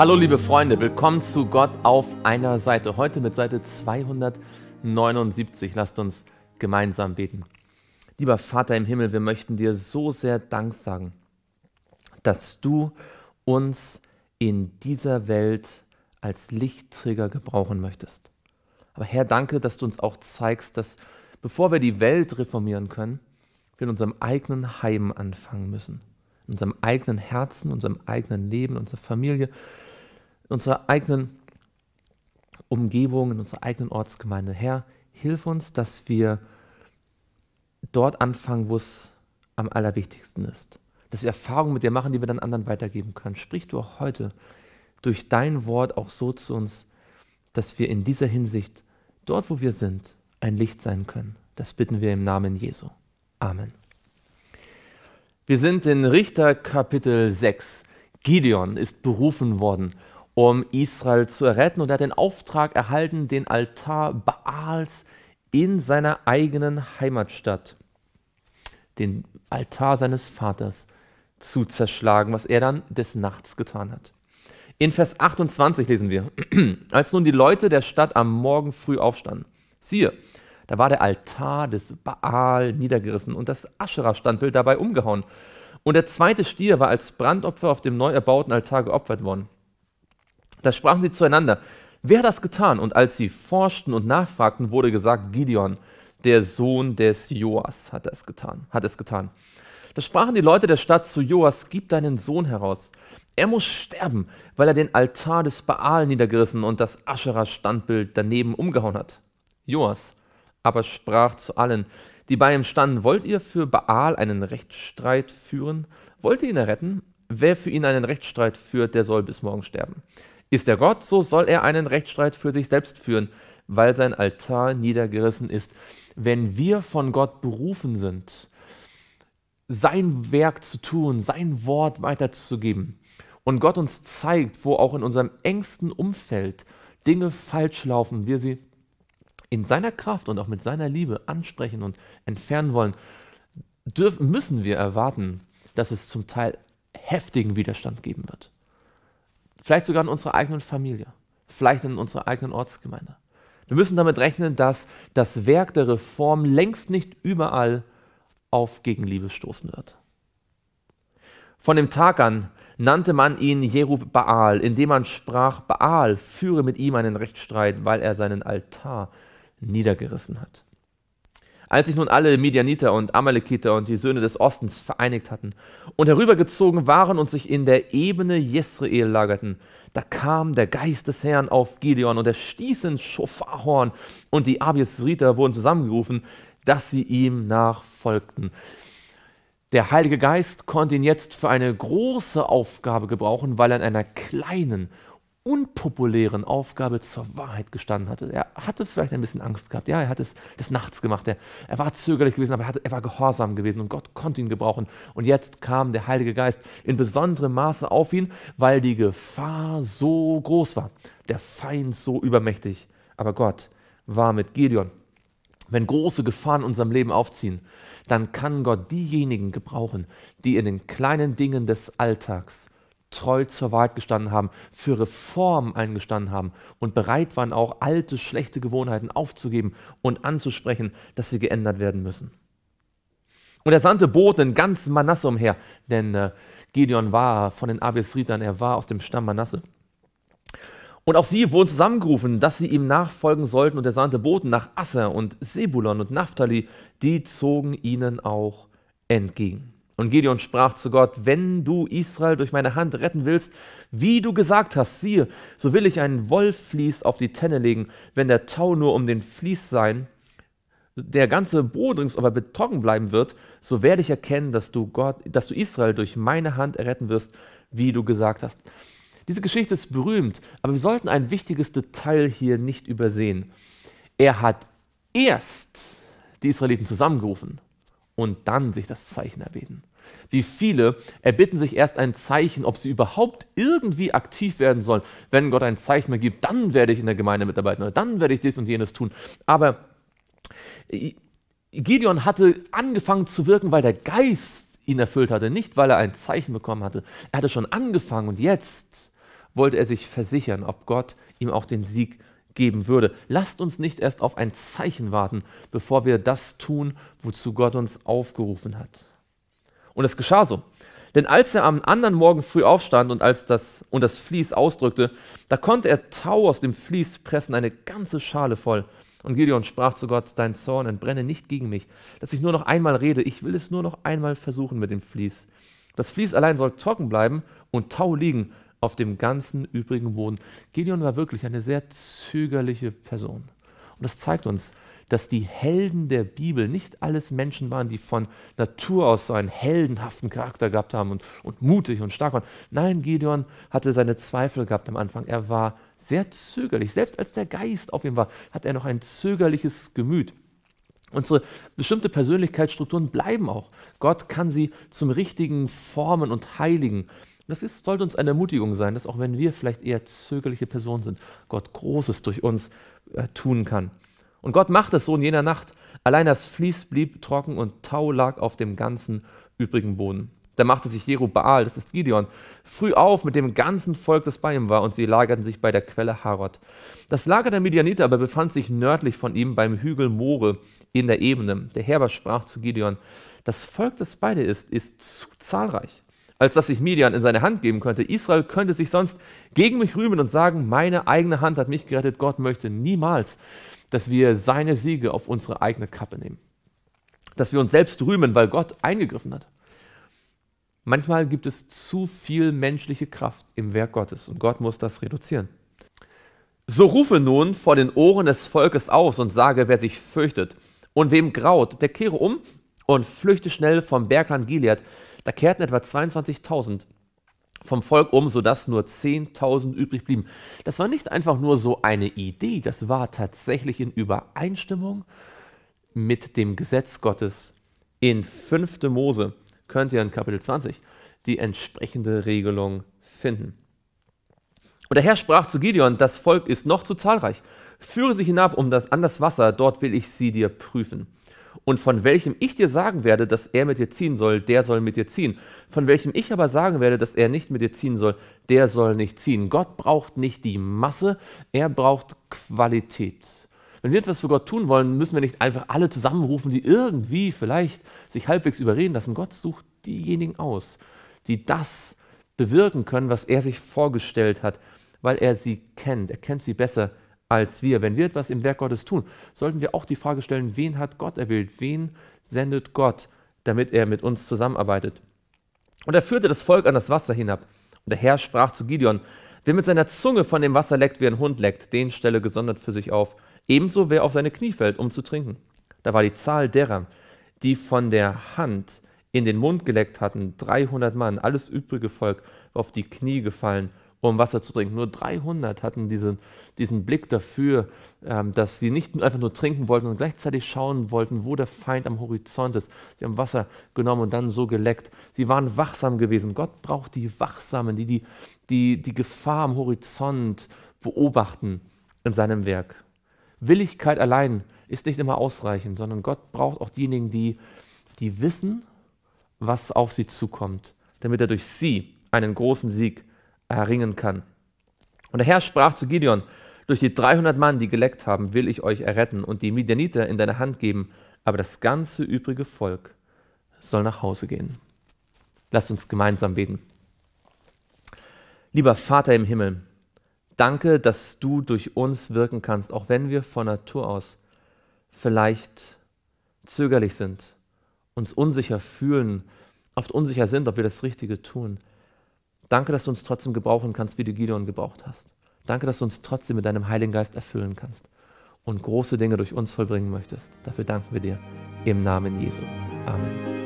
Hallo liebe Freunde, willkommen zu Gott auf einer Seite. Heute mit Seite 279. Lasst uns gemeinsam beten. Lieber Vater im Himmel, wir möchten dir so sehr Dank sagen, dass du uns in dieser Welt als Lichtträger gebrauchen möchtest. Aber Herr, danke, dass du uns auch zeigst, dass bevor wir die Welt reformieren können, wir in unserem eigenen Heim anfangen müssen in unserem eigenen Herzen, unserem eigenen Leben, unserer Familie, in unserer eigenen Umgebung, in unserer eigenen Ortsgemeinde. Herr, hilf uns, dass wir dort anfangen, wo es am allerwichtigsten ist. Dass wir Erfahrungen mit dir machen, die wir dann anderen weitergeben können. Sprich du auch heute durch dein Wort auch so zu uns, dass wir in dieser Hinsicht dort, wo wir sind, ein Licht sein können. Das bitten wir im Namen Jesu. Amen. Wir sind in Richter Kapitel 6. Gideon ist berufen worden um Israel zu erretten. Und er hat den Auftrag erhalten, den Altar Baals in seiner eigenen Heimatstadt, den Altar seines Vaters, zu zerschlagen, was er dann des Nachts getan hat. In Vers 28 lesen wir, als nun die Leute der Stadt am Morgen früh aufstanden, siehe, da war der Altar des Baal niedergerissen und das Aschera-Standbild dabei umgehauen. Und der zweite Stier war als Brandopfer auf dem neu erbauten Altar geopfert worden. Da sprachen sie zueinander, wer hat das getan? Und als sie forschten und nachfragten, wurde gesagt, Gideon, der Sohn des Joas, hat es getan. Hat es getan. Da sprachen die Leute der Stadt zu Joas, gib deinen Sohn heraus. Er muss sterben, weil er den Altar des Baal niedergerissen und das Ascherer-Standbild daneben umgehauen hat. Joas aber sprach zu allen, die bei ihm standen, wollt ihr für Baal einen Rechtsstreit führen? Wollt ihr ihn erretten? Wer für ihn einen Rechtsstreit führt, der soll bis morgen sterben. Ist er Gott, so soll er einen Rechtsstreit für sich selbst führen, weil sein Altar niedergerissen ist. Wenn wir von Gott berufen sind, sein Werk zu tun, sein Wort weiterzugeben, und Gott uns zeigt, wo auch in unserem engsten Umfeld Dinge falsch laufen, wir sie in seiner Kraft und auch mit seiner Liebe ansprechen und entfernen wollen, dürfen, müssen wir erwarten, dass es zum Teil heftigen Widerstand geben wird. Vielleicht sogar in unserer eigenen Familie, vielleicht in unserer eigenen Ortsgemeinde. Wir müssen damit rechnen, dass das Werk der Reform längst nicht überall auf Gegenliebe stoßen wird. Von dem Tag an nannte man ihn Jerub Baal, indem man sprach, Baal führe mit ihm einen Rechtsstreit, weil er seinen Altar niedergerissen hat als sich nun alle Medianiter und Amalekiter und die Söhne des Ostens vereinigt hatten und herübergezogen waren und sich in der Ebene Jesreel lagerten, da kam der Geist des Herrn auf Gideon und er stieß in Schofarhorn und die Abiesriter wurden zusammengerufen, dass sie ihm nachfolgten. Der Heilige Geist konnte ihn jetzt für eine große Aufgabe gebrauchen, weil er in einer kleinen unpopulären Aufgabe zur Wahrheit gestanden hatte. Er hatte vielleicht ein bisschen Angst gehabt. Ja, er hat es des Nachts gemacht. Er, er war zögerlich gewesen, aber er, hatte, er war gehorsam gewesen und Gott konnte ihn gebrauchen. Und jetzt kam der Heilige Geist in besonderem Maße auf ihn, weil die Gefahr so groß war, der Feind so übermächtig. Aber Gott war mit Gideon. Wenn große Gefahren in unserem Leben aufziehen, dann kann Gott diejenigen gebrauchen, die in den kleinen Dingen des Alltags treu zur Wahrheit gestanden haben, für Reformen eingestanden haben und bereit waren, auch alte, schlechte Gewohnheiten aufzugeben und anzusprechen, dass sie geändert werden müssen. Und er sandte Boten in ganz Manasse umher, denn äh, Gideon war von den Abisritern, er war aus dem Stamm Manasse. Und auch sie wurden zusammengerufen, dass sie ihm nachfolgen sollten, und er sandte Boten nach Asser und Sebulon und Naphtali, die zogen ihnen auch entgegen. Und Gideon sprach zu Gott, wenn du Israel durch meine Hand retten willst, wie du gesagt hast, siehe, so will ich einen Wollflies auf die Tenne legen, wenn der Tau nur um den Vlies sein, der ganze Boden aber betrogen bleiben wird, so werde ich erkennen, dass du, Gott, dass du Israel durch meine Hand erretten wirst, wie du gesagt hast. Diese Geschichte ist berühmt, aber wir sollten ein wichtiges Detail hier nicht übersehen. Er hat erst die Israeliten zusammengerufen und dann sich das Zeichen erbeten. Wie viele erbitten sich erst ein Zeichen, ob sie überhaupt irgendwie aktiv werden sollen. Wenn Gott ein Zeichen mir gibt, dann werde ich in der Gemeinde mitarbeiten oder dann werde ich dies und jenes tun. Aber äh, Gideon hatte angefangen zu wirken, weil der Geist ihn erfüllt hatte, nicht weil er ein Zeichen bekommen hatte. Er hatte schon angefangen und jetzt wollte er sich versichern, ob Gott ihm auch den Sieg geben würde. Lasst uns nicht erst auf ein Zeichen warten, bevor wir das tun, wozu Gott uns aufgerufen hat. Und es geschah so. Denn als er am anderen Morgen früh aufstand und als das und das Vlies ausdrückte, da konnte er Tau aus dem Vlies pressen, eine ganze Schale voll. Und Gideon sprach zu Gott: Dein Zorn entbrenne nicht gegen mich, dass ich nur noch einmal rede. Ich will es nur noch einmal versuchen mit dem Vlies. Das Vlies allein soll trocken bleiben und Tau liegen auf dem ganzen übrigen Boden. Gideon war wirklich eine sehr zögerliche Person. Und das zeigt uns, dass die Helden der Bibel nicht alles Menschen waren, die von Natur aus so einen heldenhaften Charakter gehabt haben und, und mutig und stark waren. Nein, Gideon hatte seine Zweifel gehabt am Anfang. Er war sehr zögerlich. Selbst als der Geist auf ihm war, hat er noch ein zögerliches Gemüt. Unsere bestimmte Persönlichkeitsstrukturen bleiben auch. Gott kann sie zum richtigen formen und heiligen. Das ist, sollte uns eine Ermutigung sein, dass auch wenn wir vielleicht eher zögerliche Personen sind, Gott Großes durch uns äh, tun kann. Und Gott macht es so in jener Nacht. Allein das Vlies blieb trocken und Tau lag auf dem ganzen übrigen Boden. Da machte sich Jerubbaal, das ist Gideon, früh auf mit dem ganzen Volk, das bei ihm war, und sie lagerten sich bei der Quelle Harod. Das Lager der Midianiter aber befand sich nördlich von ihm beim Hügel More in der Ebene. Der Herber sprach zu Gideon: Das Volk, das bei dir ist, ist zu zahlreich, als dass ich Midian in seine Hand geben könnte. Israel könnte sich sonst gegen mich rühmen und sagen: Meine eigene Hand hat mich gerettet, Gott möchte niemals dass wir seine Siege auf unsere eigene Kappe nehmen. Dass wir uns selbst rühmen, weil Gott eingegriffen hat. Manchmal gibt es zu viel menschliche Kraft im Werk Gottes und Gott muss das reduzieren. So rufe nun vor den Ohren des Volkes aus und sage, wer sich fürchtet und wem graut, der kehre um und flüchte schnell vom Bergland Gilead. Da kehrten etwa 22.000 vom Volk um, sodass nur 10.000 übrig blieben. Das war nicht einfach nur so eine Idee, das war tatsächlich in Übereinstimmung mit dem Gesetz Gottes. In 5. Mose könnt ihr in Kapitel 20 die entsprechende Regelung finden. Und der Herr sprach zu Gideon, das Volk ist noch zu zahlreich. Führe sie hinab um das, an das Wasser, dort will ich sie dir prüfen und von welchem ich dir sagen werde, dass er mit dir ziehen soll, der soll mit dir ziehen. Von welchem ich aber sagen werde, dass er nicht mit dir ziehen soll, der soll nicht ziehen. Gott braucht nicht die Masse, er braucht Qualität. Wenn wir etwas für Gott tun wollen, müssen wir nicht einfach alle zusammenrufen, die irgendwie vielleicht sich halbwegs überreden lassen. Gott sucht diejenigen aus, die das bewirken können, was er sich vorgestellt hat, weil er sie kennt. Er kennt sie besser als als wir. Wenn wir etwas im Werk Gottes tun, sollten wir auch die Frage stellen, wen hat Gott erwählt? Wen sendet Gott, damit er mit uns zusammenarbeitet? Und er führte das Volk an das Wasser hinab. Und der Herr sprach zu Gideon, wer mit seiner Zunge von dem Wasser leckt, wie ein Hund leckt, den stelle gesondert für sich auf. Ebenso wer auf seine Knie fällt, um zu trinken. Da war die Zahl derer, die von der Hand in den Mund geleckt hatten, 300 Mann, alles übrige Volk, auf die Knie gefallen um Wasser zu trinken. Nur 300 hatten diesen, diesen Blick dafür, ähm, dass sie nicht einfach nur trinken wollten, sondern gleichzeitig schauen wollten, wo der Feind am Horizont ist. Sie haben Wasser genommen und dann so geleckt. Sie waren wachsam gewesen. Gott braucht die Wachsamen, die die, die, die Gefahr am Horizont beobachten in seinem Werk. Willigkeit allein ist nicht immer ausreichend, sondern Gott braucht auch diejenigen, die, die wissen, was auf sie zukommt, damit er durch sie einen großen Sieg erringen kann. Und der Herr sprach zu Gideon, durch die 300 Mann, die geleckt haben, will ich euch erretten und die Midianiter in deine Hand geben, aber das ganze übrige Volk soll nach Hause gehen. Lasst uns gemeinsam beten. Lieber Vater im Himmel, danke, dass du durch uns wirken kannst, auch wenn wir von Natur aus vielleicht zögerlich sind, uns unsicher fühlen, oft unsicher sind, ob wir das Richtige tun. Danke, dass du uns trotzdem gebrauchen kannst, wie du Gideon gebraucht hast. Danke, dass du uns trotzdem mit deinem Heiligen Geist erfüllen kannst und große Dinge durch uns vollbringen möchtest. Dafür danken wir dir. Im Namen Jesu. Amen.